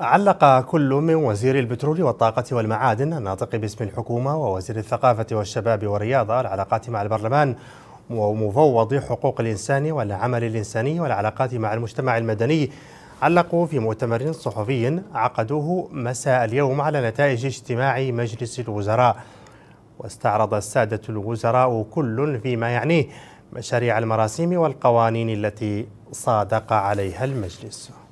علق كل من وزير البترول والطاقة والمعادن الناطق باسم الحكومة ووزير الثقافة والشباب والرياضة العلاقات مع البرلمان ومفوض حقوق الإنسان والعمل الإنساني والعلاقات مع المجتمع المدني علقوا في مؤتمر صحفي عقدوه مساء اليوم على نتائج اجتماع مجلس الوزراء واستعرض السادة الوزراء كل فيما يعنيه مشاريع المراسيم والقوانين التي صادق عليها المجلس